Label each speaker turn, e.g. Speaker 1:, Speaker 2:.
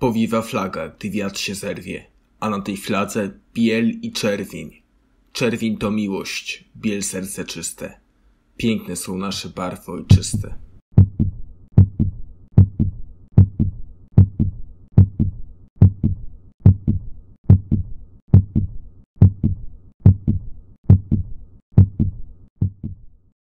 Speaker 1: Powiewa flaga, gdy wiatr się zerwie, a na tej fladze biel i czerwień. Czerwień to miłość, biel serce czyste. Piękne są nasze barwy ojczyste.